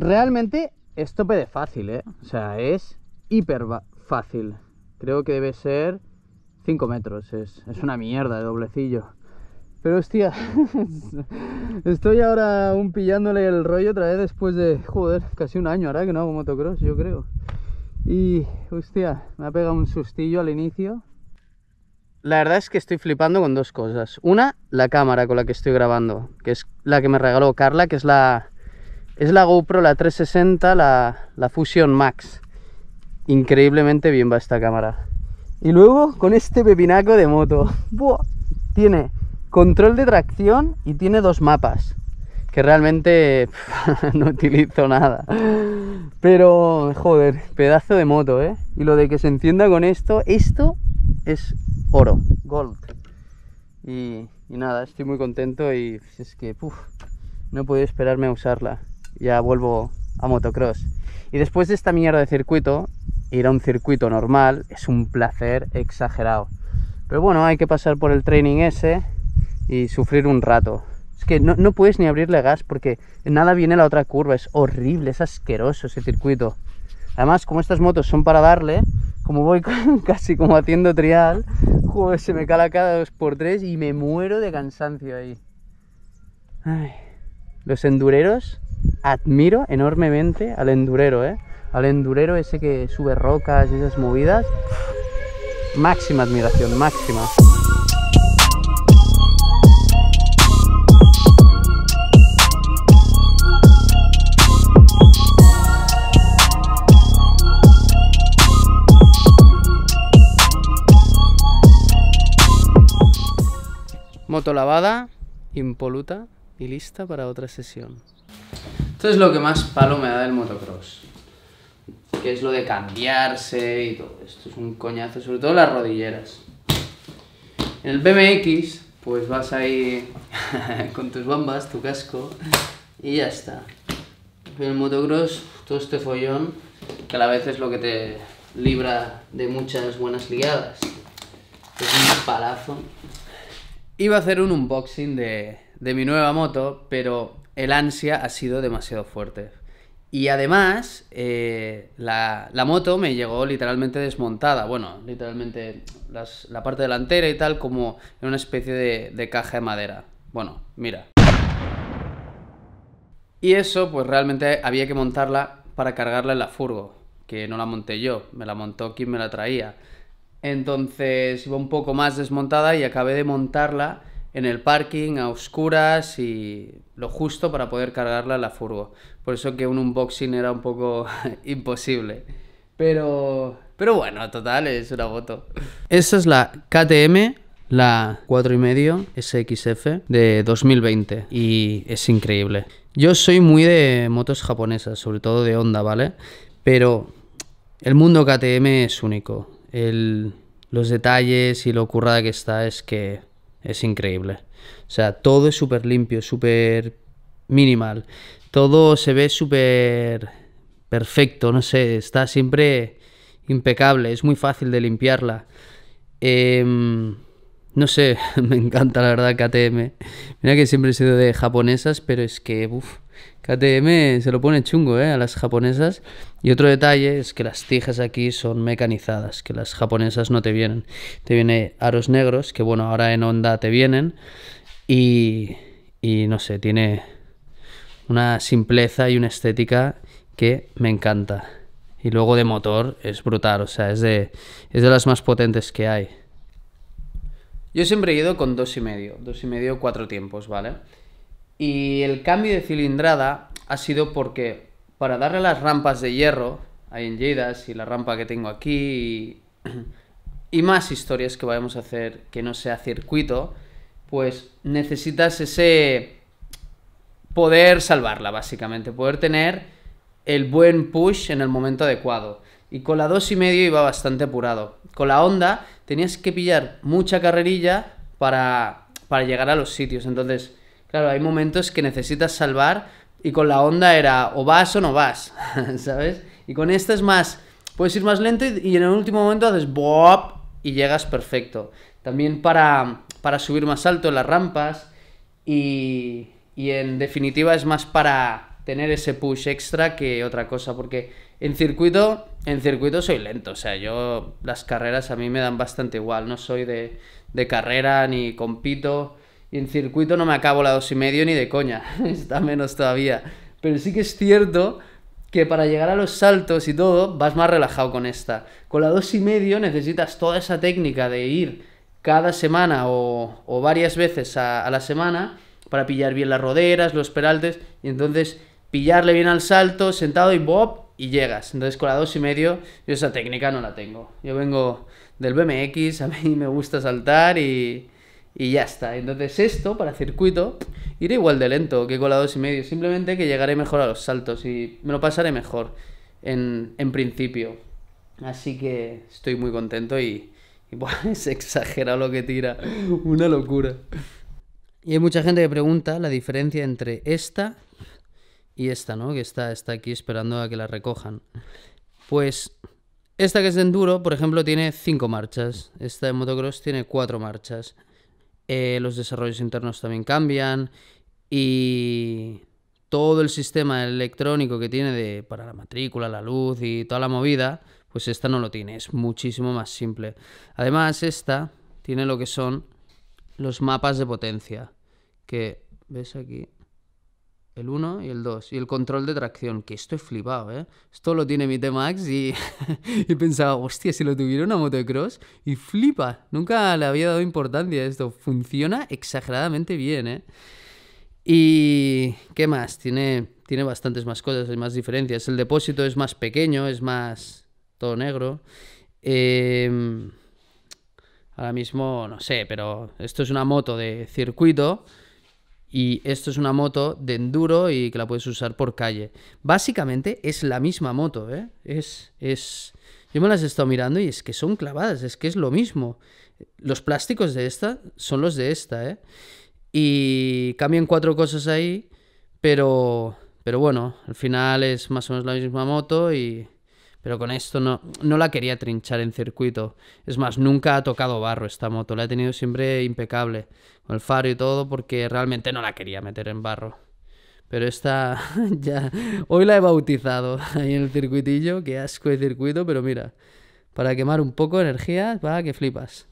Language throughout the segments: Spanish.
Realmente esto tope de fácil, ¿eh? O sea, es hiper fácil. Creo que debe ser 5 metros. Es, es una mierda de doblecillo. Pero hostia, estoy ahora un pillándole el rollo otra vez después de, joder, casi un año ahora que no hago motocross, yo creo. Y, hostia, me ha pegado un sustillo al inicio. La verdad es que estoy flipando con dos cosas. Una, la cámara con la que estoy grabando, que es la que me regaló Carla, que es la, es la GoPro, la 360, la, la Fusion Max. Increíblemente bien va esta cámara. Y luego con este pepinaco de moto. Tiene control de tracción y tiene dos mapas. Que realmente no utilizo nada. Pero, joder, pedazo de moto, ¿eh? Y lo de que se encienda con esto, esto es oro, gold. Y, nada, estoy muy contento y es que, puf, no podido esperarme a usarla ya vuelvo a motocross. Y después de esta mierda de circuito, ir a un circuito normal es un placer exagerado. Pero bueno, hay que pasar por el training ese y sufrir un rato. Es que no, puedes ni abrirle gas porque nada viene la otra curva. Es horrible, es asqueroso ese circuito. Además, como estas motos son para darle, como voy casi como haciendo trial, se me cala cada dos por tres y me muero de cansancio ahí. Ay, los endureros admiro enormemente al endurero, ¿eh? Al endurero ese que sube rocas y esas movidas. Máxima admiración, máxima. Moto lavada, impoluta y lista para otra sesión. Esto es lo que más palo me da del motocross. Que es lo de cambiarse y todo. Esto es un coñazo, sobre todo las rodilleras. En el BMX, pues vas ahí con tus bambas, tu casco y ya está. En el motocross, todo este follón, que a la vez es lo que te libra de muchas buenas ligadas. Es un palazo. Iba a hacer un unboxing de, de mi nueva moto, pero el ansia ha sido demasiado fuerte. Y además, eh, la, moto me llegó literalmente desmontada. Bueno, literalmente la parte delantera y tal, como en una especie de, de caja de madera. Bueno, mira. Y eso, pues realmente había que montarla para cargarla en la furgo, que no la monté yo, me la montó quien me la traía. Entonces iba un poco más desmontada y acabé de montarla en el parking a oscuras y lo justo para poder cargarla en la furgo. Por eso que un unboxing era un poco imposible. Pero, pero bueno, total, es una moto. Esa es la KTM, la 4,5 SXF de 2020 y es increíble. Yo soy muy de motos japonesas, sobre todo de Honda, ¿vale? Pero el mundo KTM es único. los detalles y lo currada que está es que es increíble. O sea, todo es súper limpio, súper minimal. Todo se ve súper perfecto, no sé, está siempre impecable, es muy fácil de limpiarla. Em, no sé, me encanta la verdad KTM. Mira que siempre he sido de japonesas, pero es que, uff, KTM se lo pone chungo ¿eh? a las japonesas. Y otro detalle es que las tijas aquí son mecanizadas, que las japonesas no te vienen. Te vienen aros negros, que bueno, ahora en onda te vienen. Y, y no sé, tiene una simpleza y una estética que me encanta. Y luego de motor es brutal, o sea, es de, es de las más potentes que hay. Yo siempre he ido con dos y medio, dos y medio, cuatro tiempos, ¿vale? Y el cambio de cilindrada ha sido porque para darle las rampas de hierro, ahí en Lleidas y la rampa que tengo aquí y, más historias que vayamos a hacer que no sea circuito, pues necesitas ese poder salvarla básicamente, poder tener el buen push en el momento adecuado. Y con la 2.5 iba bastante apurado. Con la onda tenías que pillar mucha carrerilla para, para llegar a los sitios. Entonces, Claro, hay momentos que necesitas salvar y con la onda era o vas o no vas, ¿sabes? Y con esta es más, puedes ir más lento y, en el último momento haces boop y llegas perfecto. También para, subir más alto en las rampas y, y en definitiva es más para tener ese push extra que otra cosa, porque en circuito, en circuito soy lento, o sea, yo las carreras a mí me dan bastante igual, no soy de carrera ni compito, y en circuito no me acabo la dos y medio ni de coña, está menos todavía. Pero sí que es cierto que para llegar a los saltos y todo vas más relajado con esta. Con la dos y medio necesitas toda esa técnica de ir cada semana o, varias veces a, la semana para pillar bien las roderas, los peraltes y entonces pillarle bien al salto, sentado y bob y llegas. Entonces con la dos y medio yo esa técnica no la tengo. Yo vengo del BMX, a mí me gusta saltar y y ya está. Entonces esto, para circuito, iré igual de lento que con la medio. simplemente que llegaré mejor a los saltos y me lo pasaré mejor en, en principio. Así que estoy muy contento y, es exagerado lo que tira, una locura. Y hay mucha gente que pregunta la diferencia entre esta y esta, ¿no? Que está, está aquí esperando a que la recojan. Pues esta que es de enduro, por ejemplo, tiene cinco marchas. Esta de motocross tiene cuatro marchas. Eh, los desarrollos internos también cambian y todo el sistema electrónico que tiene para la matrícula, la luz y toda la movida, pues esta no lo tiene, es muchísimo más simple. Además, esta tiene lo que son los mapas de potencia, que ves aquí, el 1 y el 2. Y el control de tracción, que esto es flipado, ¿eh? Esto lo tiene mi T-Max y, y pensaba, hostia, si lo tuviera una moto de cross. Y flipa. Nunca le había dado importancia a esto. Funciona exageradamente bien, ¿eh? Y. ¿Qué más? Tiene, tiene bastantes más cosas, hay más diferencias. El depósito es más pequeño, es más. todo negro. Em, ahora mismo, no sé, pero esto es una moto de circuito. Y esto es una moto de enduro y que la puedes usar por calle. Básicamente es la misma moto, ¿eh? Es, es... Yo me las he estado mirando y es que son clavadas, es que es lo mismo. Los plásticos de esta son los de esta, ¿eh? Y cambian cuatro cosas ahí, pero... Pero bueno, al final es más o menos la misma moto y pero con esto no, no la quería trinchar en circuito. Es más, nunca ha tocado barro esta moto, la he tenido siempre impecable, con el faro y todo, porque realmente no la quería meter en barro. Pero esta ya, hoy la he bautizado ahí en el circuitillo, qué asco de circuito, pero mira, para quemar un poco de energía, va, que flipas.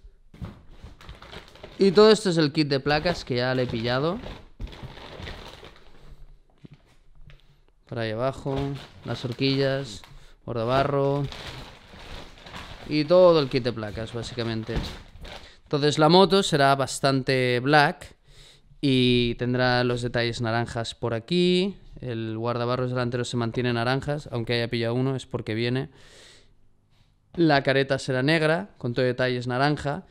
Y todo esto es el kit de placas que ya le he pillado. Por ahí abajo, las horquillas, guardabarro y todo el kit de placas, básicamente. Entonces la moto será bastante black y tendrá los detalles naranjas por aquí. El guardabarros delantero se mantiene naranjas, aunque haya pillado uno, es porque viene. La careta será negra, con todo detalles naranja.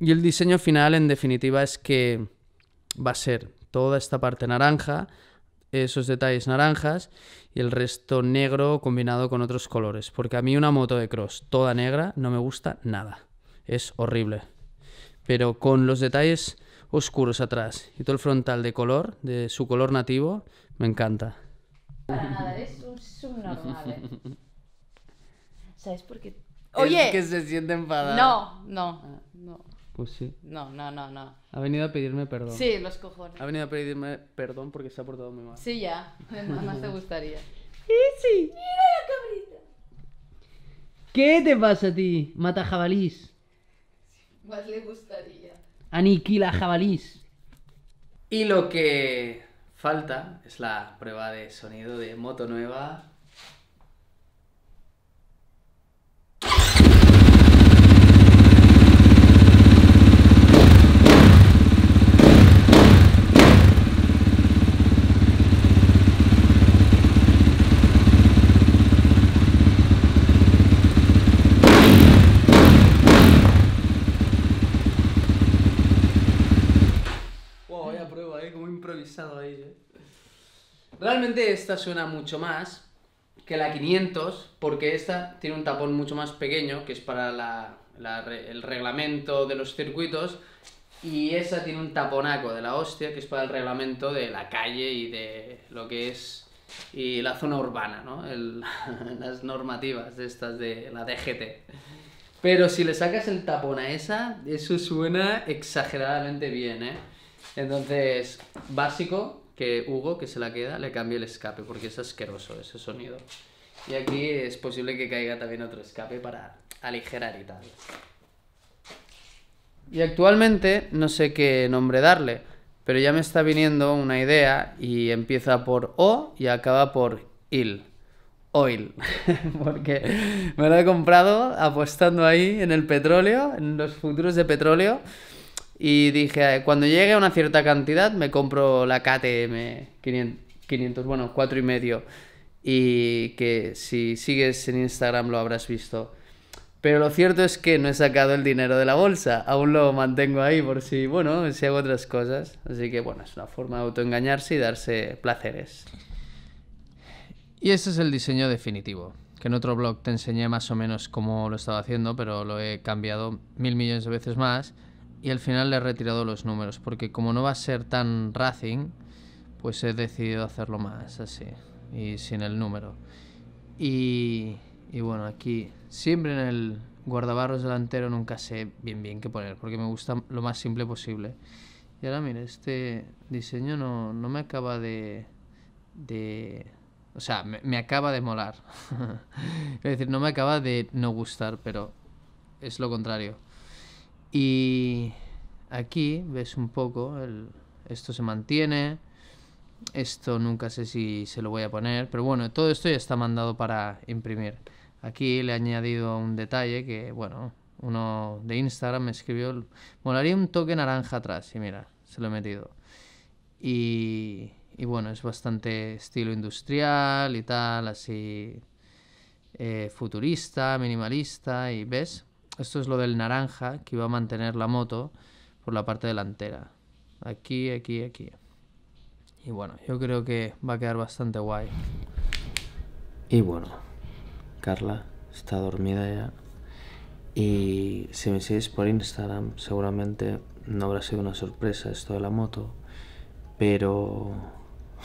Y el diseño final, en definitiva, es que va a ser toda esta parte naranja, esos detalles naranjas y el resto negro combinado con otros colores. Porque a mí una moto de cross toda negra no me gusta nada. Es horrible. Pero con los detalles oscuros atrás y todo el frontal de color, de su color nativo, me encanta. nada, un subnormal. ¿eh? ¿Sabes Oye. que se siente No, no. Pues sí. No, no, no, no. Ha venido a pedirme perdón. Sí, los cojones. Ha venido a pedirme perdón porque se ha portado muy mal. Sí, ya. Más, más te gustaría. Sí. ¡Mira la cabrita! ¿Qué te pasa a ti? Mata jabalís. Más le gustaría. Aniquila jabalís. Y lo que falta es la prueba de sonido de moto nueva realmente esta suena mucho más que la 500, porque esta tiene un tapón mucho más pequeño, que es para el reglamento de los circuitos, y esa tiene un taponaco de la hostia, que es para el reglamento de la calle y de lo que es y la zona urbana, ¿no? las normativas de estas de la DGT. Pero si le sacas el tapón a esa, eso suena exageradamente bien, ¿eh? Entonces, básico, que Hugo, que se la queda, le cambie el escape, porque es asqueroso ese sonido. Y aquí es posible que caiga también otro escape para aligerar y tal. Y actualmente no sé qué nombre darle, pero ya me está viniendo una idea y empieza por O y acaba por IL. Oil, porque me lo he comprado apostando ahí en el petróleo, en los futuros de petróleo. Y dije, cuando llegue a una cierta cantidad me compro la KTM 500, bueno, cuatro y medio. Y que si sigues en Instagram lo habrás visto. Pero lo cierto es que no he sacado el dinero de la bolsa, aún lo mantengo ahí por si, bueno, si hago otras cosas. Así que bueno, es una forma de autoengañarse y darse placeres. Y ese es el diseño definitivo, que en otro blog te enseñé más o menos cómo lo estaba haciendo, pero lo he cambiado mil millones de veces más y al final le he retirado los números, porque como no va a ser tan Racing, pues he decidido hacerlo más así, y sin el número. Y, bueno, aquí siempre en el guardabarros delantero nunca sé bien bien qué poner, porque me gusta lo más simple posible. Y ahora mire, este diseño no, me acaba de... de o sea, me, me acaba de molar. es decir, no me acaba de no gustar, pero es lo contrario. Y aquí ves un poco, esto se mantiene, esto nunca sé si se lo voy a poner, pero bueno, todo esto ya está mandado para imprimir. Aquí le he añadido un detalle que, bueno, uno de Instagram me escribió, molaría un toque naranja atrás, y mira, se lo he metido. Y, y bueno, es bastante estilo industrial y tal, así eh, futurista, minimalista, y ves, esto es lo del naranja que va a mantener la moto por la parte delantera. Aquí, aquí, aquí. Y bueno, yo creo que va a quedar bastante guay. Y bueno, Carla está dormida ya. Y si me sigues por Instagram, seguramente no habrá sido una sorpresa esto de la moto, pero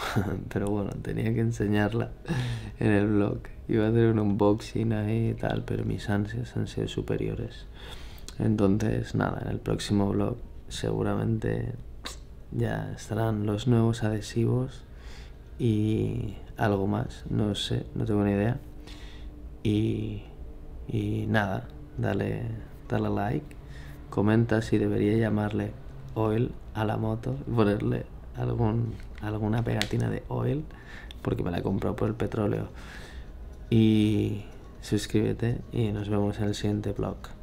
pero bueno, tenía que enseñarla en el blog. Iba a hacer un unboxing ahí y tal, pero mis ansias han sido superiores. Entonces, nada, en el próximo blog seguramente ya estarán los nuevos adhesivos y algo más, no sé, no tengo ni idea. Y, y nada, dale, dale like, comenta si debería llamarle Oil a la moto y ponerle algún alguna pegatina de oil porque me la he comprado por el petróleo. Y suscríbete y nos vemos en el siguiente blog.